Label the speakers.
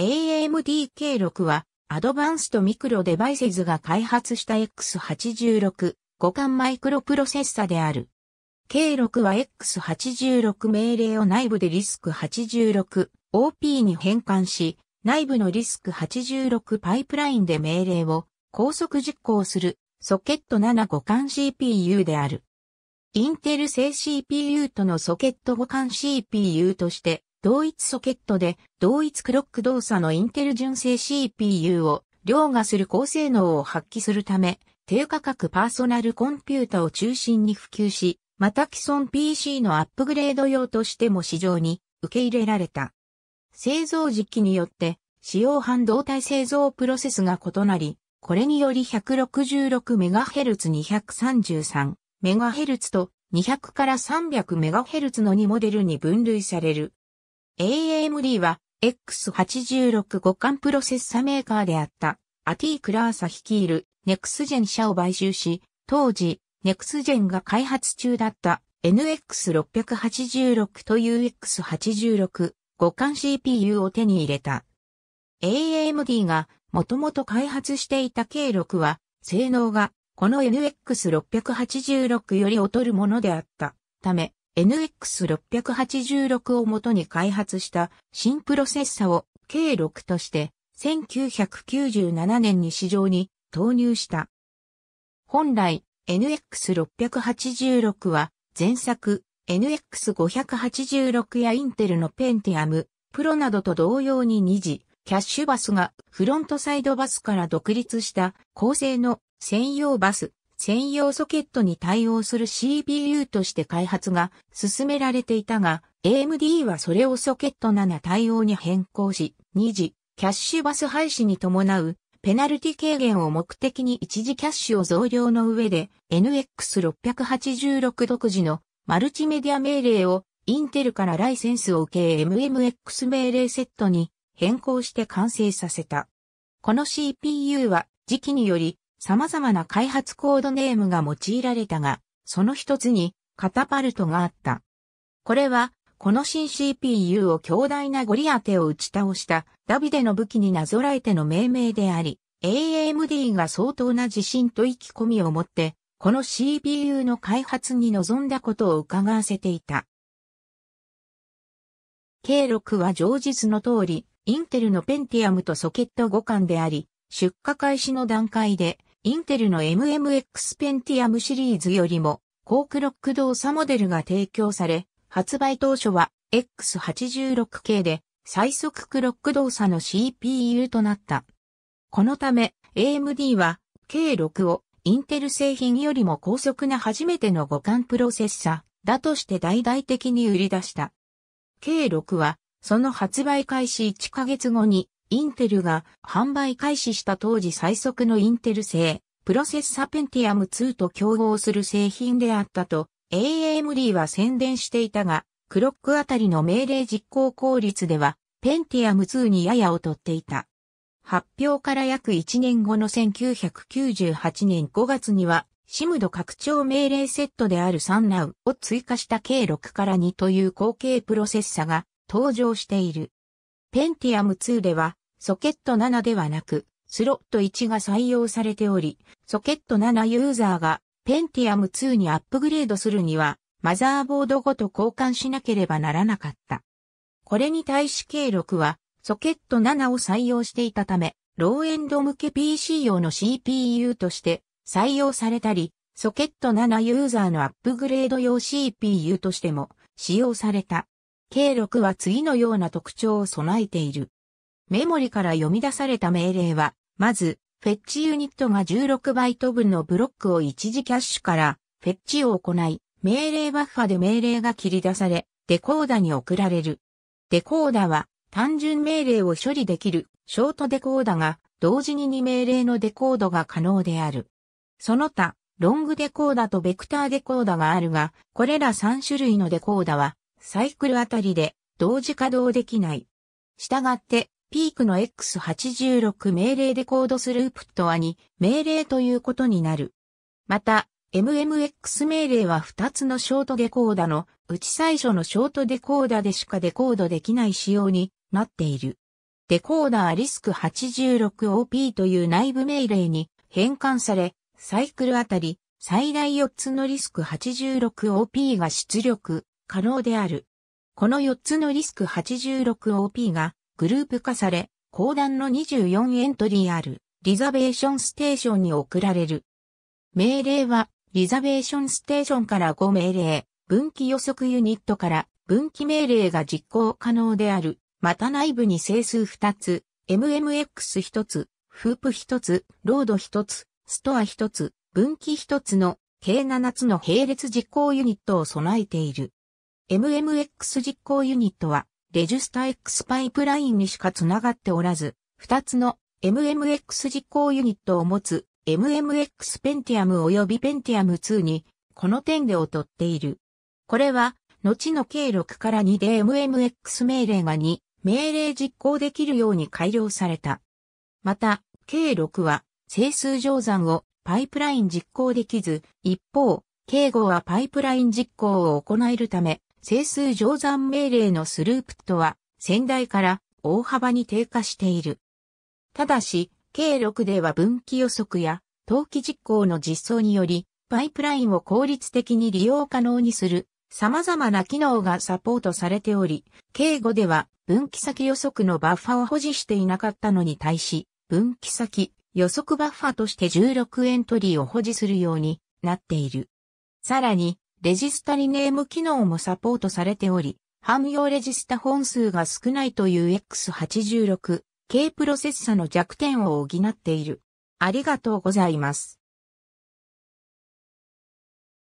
Speaker 1: AMDK6 は、アドバンストミクロデバイセズが開発した X86 互換マイクロプロセッサである。K6 は X86 命令を内部でリスク 86OP に変換し、内部のリスク86パイプラインで命令を高速実行するソケット7互換 CPU である。インテル製 CPU とのソケット互換 CPU として同一ソケットで同一クロック動作のインテル純正 CPU を凌駕する高性能を発揮するため、低価格パーソナルコンピュータを中心に普及し、また既存 PC のアップグレード用としても市場に受け入れられた。製造時期によって使用半導体製造プロセスが異なり、これにより 166MHz233MHz と200から 300MHz の2モデルに分類される。AMD は X86 互換プロセッサメーカーであったアティー・クラーサ率いるネクスジェン社を買収し、当時ネクスジェンが開発中だった NX686 という X86 互換 CPU を手に入れた。AMD がもともと開発していた K6 は性能がこの NX686 より劣るものであったため NX686 をもとに開発した新プロセッサを K6 として1997年に市場に投入した。本来 NX686 は前作 NX586 やインテルの Pentium Pro などと同様に2次キャッシュバスがフロントサイドバスから独立した構成の専用バス専用ソケットに対応する CPU として開発が進められていたが、AMD はそれをソケット7対応に変更し、2次、キャッシュバス廃止に伴う、ペナルティ軽減を目的に一時キャッシュを増量の上で、NX686 独自のマルチメディア命令を、インテルからライセンスを受け MMX 命令セットに変更して完成させた。この CPU は、時期により、様々な開発コードネームが用いられたが、その一つにカタパルトがあった。これは、この新 CPU を強大なゴリアテを打ち倒したダビデの武器になぞらえての命名であり、AMD が相当な自信と意気込みを持って、この CPU の開発に臨んだことを伺わせていた。K6 は常実の通り、インテルのペンティアムとソケット互換であり、出荷開始の段階でインテルの MMX Pentium シリーズよりも高クロック動作モデルが提供され、発売当初は X86 系で最速クロック動作の CPU となった。このため AMD は K6 をインテル製品よりも高速な初めての互換プロセッサーだとして大々的に売り出した。K6 はその発売開始1ヶ月後にインテルが販売開始した当時最速のインテル製、プロセッサペンティアム2と競合する製品であったと AMD は宣伝していたが、クロックあたりの命令実行効率では、ペンティアム2にやや劣っていた。発表から約1年後の1998年5月には、シムド拡張命令セットであるサンナウを追加した計6から2という後継プロセッサが登場している。ペンティアム2ではソケット7ではなく、スロット1が採用されており、ソケット7ユーザーがペンティアム2にアップグレードするには、マザーボードごと交換しなければならなかった。これに対し K6 は、ソケット7を採用していたため、ローエンド向け PC 用の CPU として採用されたり、ソケット7ユーザーのアップグレード用 CPU としても使用された。K6 は次のような特徴を備えている。メモリから読み出された命令は、まず、フェッチユニットが16バイト分のブロックを一時キャッシュからフェッチを行い、命令バッファで命令が切り出され、デコーダに送られる。デコーダは単純命令を処理できるショートデコーダが同時に2命令のデコードが可能である。その他、ロングデコーダとベクターデコーダがあるが、これら3種類のデコーダはサイクルあたりで同時稼働できない。したがって、ピークの X86 命令でコードスループットはに命令ということになる。また、MMX 命令は2つのショートデコーダのうち最初のショートデコーダでしかデコードできない仕様になっている。デコーダーリスク 86OP という内部命令に変換され、サイクルあたり最大4つのリスク 86OP が出力可能である。この4つのリスク 86OP がグループ化され、公団の24エントリーあるリザベーションステーションに送られる。命令はリザベーションステーションから5命令、分岐予測ユニットから分岐命令が実行可能である。また内部に整数2つ、MMX1 つ、フープ1つ、ロード1つ、ストア1つ、分岐1つの計7つの並列実行ユニットを備えている。MMX 実行ユニットはレジュスタ X パイプラインにしか繋がっておらず、2つの MMX 実行ユニットを持つ MMX Pentium 及び Pentium 2にこの点で劣っている。これは、後の計6から2で MMX 命令が2、命令実行できるように改良された。また、計6は整数乗算をパイプライン実行できず、一方、計5はパイプライン実行を行えるため、整数乗算命令のスループットは先代から大幅に低下している。ただし、K6 では分岐予測や投機実行の実装により、パイプラインを効率的に利用可能にする様々な機能がサポートされており、K5 では分岐先予測のバッファを保持していなかったのに対し、分岐先予測バッファとして16エントリーを保持するようになっている。さらに、レジスタリネーム機能もサポートされており、汎用レジスタ本数が少ないという X86 k プロセッサの弱点を補っている。ありがとうございます。